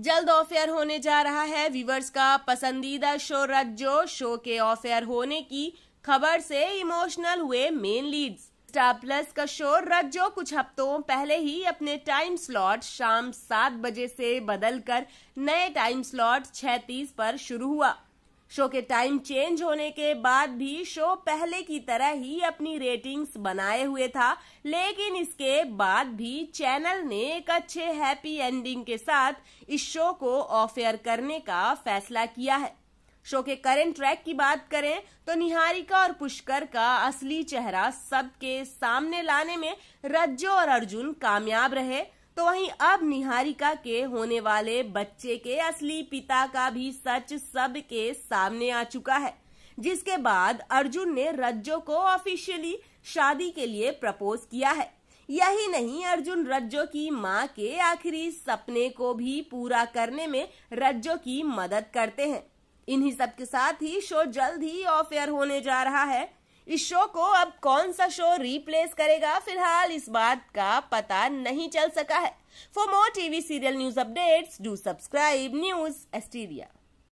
जल्द of air होने जा रहा है वीवर्स का पसंदीदा शो रज्जो शो के ऑफ एयर होने की खबर से इमोशनल हुए मेन लीड्स स्टार प्लस का शो रज्जो कुछ हफ्तों पहले ही अपने टाइम स्लॉट शाम सात बजे से बदलकर नए टाइम स्लॉट छह तीस पर शुरू हुआ शो के टाइम चेंज होने के बाद भी शो पहले की तरह ही अपनी रेटिंग्स बनाए हुए था लेकिन इसके बाद भी चैनल ने एक अच्छे हैप्पी एंडिंग के साथ इस शो को ऑफ एयर करने का फैसला किया है शो के करेंट ट्रैक की बात करें तो निहारिका और पुष्कर का असली चेहरा सबके सामने लाने में रज्जो और अर्जुन कामयाब रहे तो वहीं अब निहारिका के होने वाले बच्चे के असली पिता का भी सच सब के सामने आ चुका है जिसके बाद अर्जुन ने रज्जो को ऑफिशियली शादी के लिए प्रपोज किया है यही नहीं अर्जुन रज्जो की माँ के आखिरी सपने को भी पूरा करने में रज्जो की मदद करते हैं इन्हीं सब के साथ ही शो जल्द ही ऑफ एयर होने जा रहा है इस शो को अब कौन सा शो रिप्लेस करेगा फिलहाल इस बात का पता नहीं चल सका है for more TV serial news updates do subscribe news Asteria